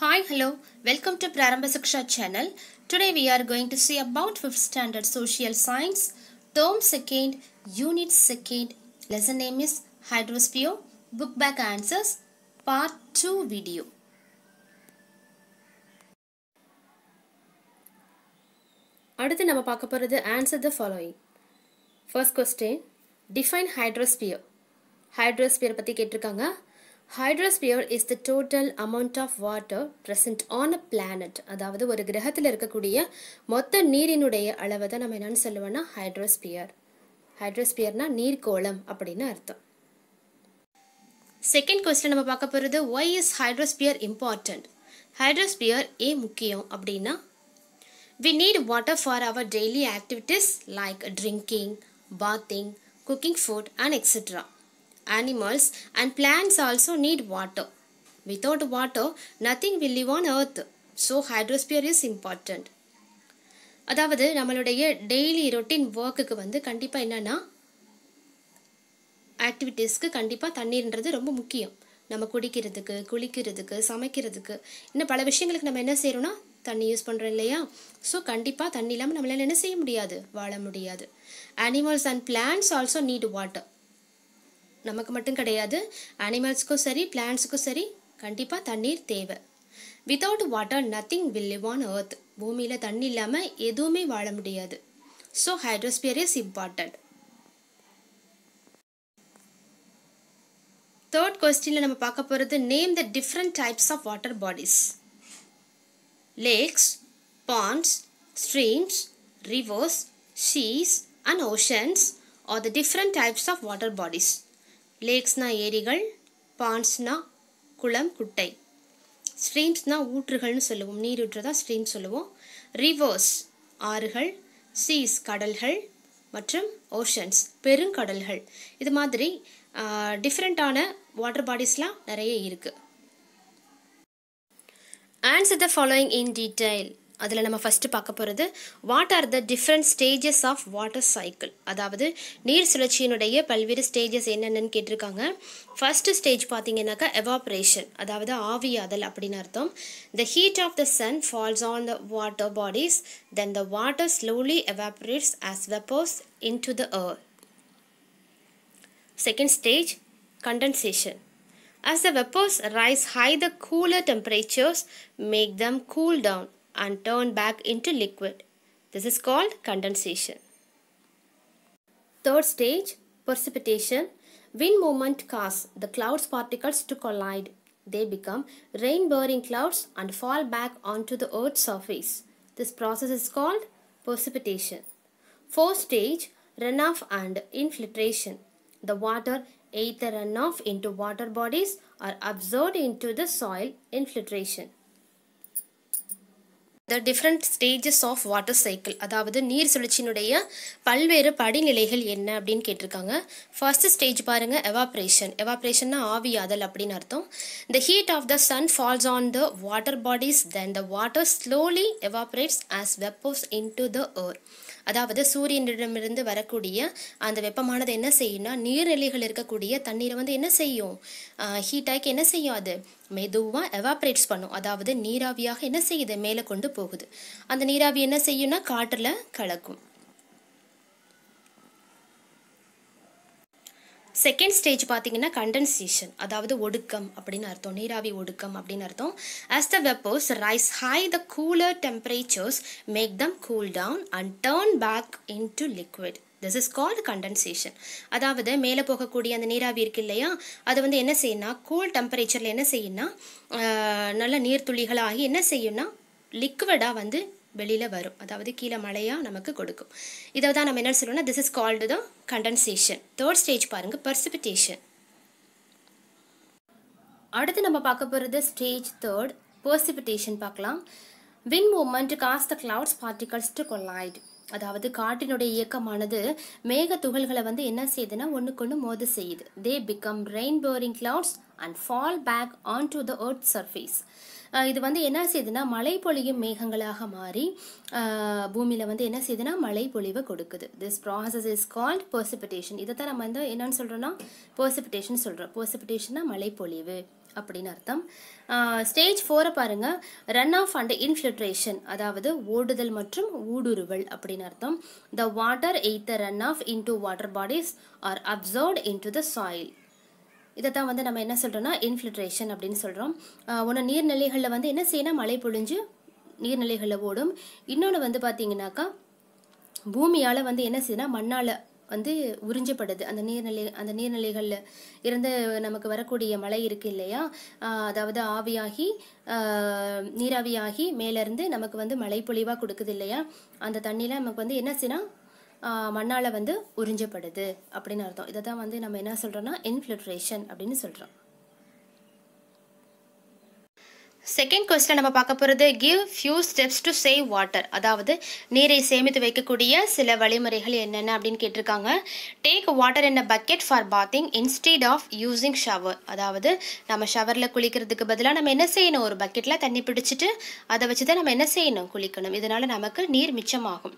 Hi, hello, welcome to Prarambha Siksha channel. Today we are going to see about 5th standard social science, term 2nd, unit 2nd, lesson name is Hydrosphere, book back answers, part 2 video. அடுத்து நம்ம பார்க்க போகிறது answer the following first question define hydrosphere hydrosphere பற்றி கேட்டிருக்காங்க hydrosphere is the total amount of water present on a planet அதாவது ஒரு கிரகத்தில் இருக்கக்கூடிய மொத்த நீரினுடைய அளவை தான் நம்ம என்னென்னு சொல்லுவோம்னா ஹைட்ரோஸ்பியர் ஹைட்ரோஸ்பியர்னா நீர்க்கோளம் அப்படின்னு அர்த்தம் செகண்ட் கொஸ்டின் நம்ம பார்க்க போகிறது why is hydrosphere important hydrosphere ஏ முக்கியம் அப்படின்னா we need water for our daily activities like drinking bathing cooking food and extra animals and plants also need water. Without water, nothing will live on earth. So hydrosphere is important. அதாவது நம்மளுடைய daily routine ஒர்க்குக்கு வந்து கண்டிப்பாக என்னென்னா ஆக்டிவிட்டீஸ்க்கு கண்டிப்பாக தண்ணீர்ன்றது ரொம்ப முக்கியம் நம்ம குடிக்கிறதுக்கு குளிக்கிறதுக்கு சமைக்கிறதுக்கு இன்னும் பல விஷயங்களுக்கு நம்ம என்ன செய்கிறோன்னா தண்ணி யூஸ் பண்ணுறோம் இல்லையா ஸோ கண்டிப்பாக தண்ணி இல்லாமல் நம்மளால் என்ன செய்ய முடியாது வாழ முடியாது animals and plants also need water நமக்கு மட்டும் கிடையாது அனிமல்ஸ்க்கும் சரி பிளான்ஸுக்கும் சரி கண்டிப்பாக தண்ணீர் தேவை without water nothing will live on earth பூமியில் தண்ணி இல்லாமல் எதுவுமே வாழ முடியாது so hydrosphere is important third கொஸ்டினில் நம்ம பார்க்க போகிறது name the different types of water bodies lakes ponds streams rivers seas and oceans are the different types of water bodies லேக்ஸ்னா ஏரிகள் பான்ஸ்னா குளம் குட்டை ஸ்ட்ரீம்ஸ்னா ஊற்றுகள்னு சொல்லுவோம் நீரூற்று ஸ்ட்ரீம் சொல்லுவோம் ரிவர்ஸ் ஆறுகள் சீஸ் கடல்கள் மற்றும் ஓஷன்ஸ் பெருங்கடல்கள் இது மாதிரி டிஃப்ரெண்ட்டான வாட்டர் பாடிஸ்லாம் நிறைய இருக்குது answer the following in detail அதில் நம்ம ஃபஸ்ட்டு பார்க்க போகிறது what are the different stages of water cycle அதாவது நீர் சுழற்சியினுடைய பல்வேறு ஸ்டேஜஸ் என்னென்னு கேட்டிருக்காங்க ஃபஸ்ட்டு ஸ்டேஜ் பார்த்தீங்கன்னாக்கா எவாப்ரேஷன் அதாவது ஆவியாதல் அப்படின்னு அர்த்தம் the heat of the sun falls on the water bodies then the water slowly evaporates as vapours into the air second stage condensation as the vapours rise high the cooler temperatures make them cool down and turn back into liquid. This is called condensation. Third stage, precipitation. Wind movement causes the clouds particles to collide. They become rain-bearing clouds and fall back onto the earth's surface. This process is called precipitation. Fourth stage, runoff and infiltration. The water either runoff into water bodies or absorbed into the soil infiltration. The different stages of water cycle அதாவது நீர் சுழற்சியினுடைய பல்வேறு படிநிலைகள் என்ன அப்படின்னு கேட்டிருக்காங்க first stage பாருங்கள் evaporation எவாப்ரேஷன்னா ஆவியாதல் அப்படின்னு அர்த்தம் the heat of the sun falls on the water bodies then the water slowly evaporates as vapours into the air அதாவது சூரியனிடமிருந்து வரக்கூடிய அந்த வெப்பமானது என்ன செய்யும்னா நீர்நிலைகள் இருக்கக்கூடிய தண்ணீரை வந்து என்ன செய்யும் ஹீட்டாக்கி என்ன செய்யும் அது மெதுவாக எவாப்ரேட்ஸ் பண்ணும் அதாவது நீராவியாக என்ன செய்யுது மேலே கொண்டு போகுது அந்த நீராவி என்ன செய்யும்னா காற்றில் கலக்கும் செகண்ட் ஸ்டேஜ் பார்த்தீங்கன்னா கண்டென்சேஷன் அதாவது ஒடுக்கம் அப்படின்னு அர்த்தம் நீராவி ஒடுக்கம் அப்படின்னு அர்த்தம் as the vapours rise high the cooler temperatures make them cool down and turn back into liquid this is called condensation அதாவது மேலே போகக்கூடிய அந்த நீராவி இருக்கு இல்லையா அது வந்து என்ன செய்யணும் கூல் டெம்பரேச்சரில் என்ன செய்யணும்னா நல்ல நீர்த்துளிகளாகி என்ன செய்யணும்னா லிக்விடாக வந்து வெளியில் வரும் அதாவது கீழே மழையாக நமக்கு கொடுக்கும் இதை தான் நம்ம என்ன சொல்லணும்னா திஸ் இஸ் கால்டு தான் கண்டன்சேஷன் தேர்ட் ஸ்டேஜ் பாருங்கள் பர்சிபிட்டேஷன் அடுத்து நம்ம பார்க்க போகிறது ஸ்டேஜ் தேர்ட் பர்சிபிட்டேஷன் பார்க்கலாம் when movement causes the clouds particles to collide அதாவது காட்டினுடைய இயக்கமானது மேக துகள்களை வந்து என்ன செய்யுதுன்னா ஒன்றுக்கொன்று மோத செய்யுது they become rain bearing clouds and fall back on to the earth surface இது வந்து என்ன செய்யுதுன்னா மழை பொழியும் மேகங்களாக மாறி பூமியில் வந்து என்ன செய்யுதுன்னா மழை பொழிவை கொடுக்குது this process is called precipitation இதை தான் நம்ம வந்து என்னன்னு சொல்கிறோன்னா பர்சிபிட்டேஷன் சொல்கிறோம் பர்சிபிட்டேஷன்னா மழை பொழிவு அப்படின்னு அர்த்தம் ஸ்டேஜ் ஃபோரை பாருங்கள் ரன் ஆஃப் அண்ட் இன்ஃபில்ட்ரேஷன் அதாவது ஓடுதல் மற்றும் ஊடுருவல் அப்படின்னு அர்த்தம் the water either the run off into water bodies or absorbed into the soil இதை தான் வந்து நம்ம என்ன சொல்கிறோம்னா இன்ஃபில்ட்ரேஷன் அப்படின்னு சொல்கிறோம் ஒன்று நீர்நிலைகளில் வந்து என்ன செய்யணும் மழை பொழிஞ்சு நீர்நிலைகளில் ஓடும் இன்னொன்று வந்து பார்த்தீங்கன்னாக்கா பூமியால் வந்து என்ன செய்யுதுன்னா மண்ணால் வந்து உறிஞ்சப்படுது அந்த நீர்நிலை அந்த நீர்நிலைகளில் இருந்து நமக்கு வரக்கூடிய மழை இருக்குது இல்லையா அதாவது ஆவியாகி நீராவியாகி மேலேருந்து நமக்கு வந்து மழை பொழிவாக கொடுக்குது இல்லையா அந்த தண்ணியில் நமக்கு வந்து என்ன செய்யணும் மண்ணால் வந்து உறிஞ்சப்படுது அப்படின்னு அர்த்தம் இதை தான் வந்து நம்ம என்ன சொல்கிறோன்னா இன்ஃபில்ட்ரேஷன் அப்படின்னு சொல்கிறோம் செகண்ட் கொஸ்டின் நம்ம பார்க்க போகிறது give few steps to save water அதாவது நீரை சேமித்து வைக்கக்கூடிய சில வழிமுறைகள் என்னென்ன அப்படின்னு கேட்டிருக்காங்க take water in a bucket for bathing instead of using shower அதாவது நம்ம ஷவரில் குளிக்கிறதுக்கு பதிலாக நம்ம என்ன செய்யணும் ஒரு பக்கெட்டில் தண்ணி பிடிச்சிட்டு அதை வச்சு தான் நம்ம என்ன செய்யணும் குளிக்கணும் இதனால் நமக்கு நீர் மிச்சமாகும்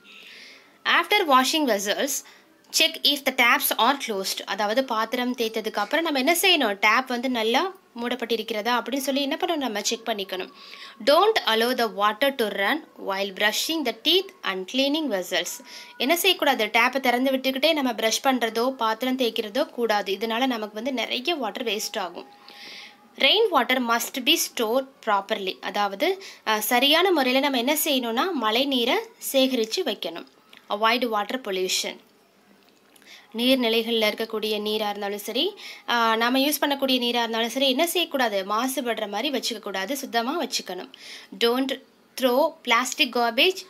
after washing vessels check if the taps are closed அதாவது பாத்திரம் தேய்த்ததுக்கப்புறம் நம்ம என்ன செய்யணும் டேப் வந்து நல்லா மூடப்பட்டிருக்கிறதா அப்படின்னு சொல்லி என்ன பண்ணணும் நம்ம செக் பண்ணிக்கணும் don't allow the water to run while brushing the teeth and cleaning vessels என்ன செய்யக்கூடாது டேப்பை திறந்து விட்டுக்கிட்டே நம்ம ப்ரஷ் பண்ணுறதோ பாத்திரம் தேய்க்கிறதோ கூடாது இதனால நமக்கு வந்து நிறைய வாட்டர் வேஸ்ட் ஆகும் rain water must be store properly அதாவது சரியான முறையில் நம்ம என்ன செய்யணும்னா மழை நீரை சேகரித்து வைக்கணும் அவாய்டு வாட்டர் பொல்யூஷன் நீர்நிலைகளில் இருக்கக்கூடிய நீராக இருந்தாலும் சரி நம்ம யூஸ் பண்ணக்கூடிய நீராக இருந்தாலும் சரி என்ன செய்யக்கூடாது மாசுபடுற மாதிரி வச்சுக்கக்கூடாது சுத்தமாக வச்சுக்கணும் don't throw plastic garbage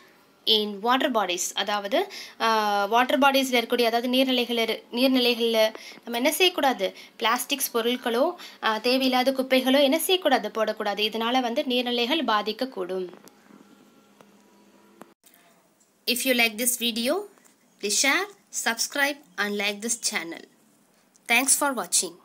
in water bodies அதாவது வாட்டர் பாடிஸில் இருக்கக்கூடிய அதாவது நீர்நிலைகள் நீர்நிலைகளில் நம்ம என்ன செய்யக்கூடாது பிளாஸ்டிக்ஸ் பொருட்களோ தேவையில்லாத குப்பைகளோ என்ன செய்யக்கூடாது போடக்கூடாது இதனால் வந்து நீர்நிலைகள் பாதிக்கக்கூடும் if you like this video please share Subscribe and like this channel. Thanks for watching.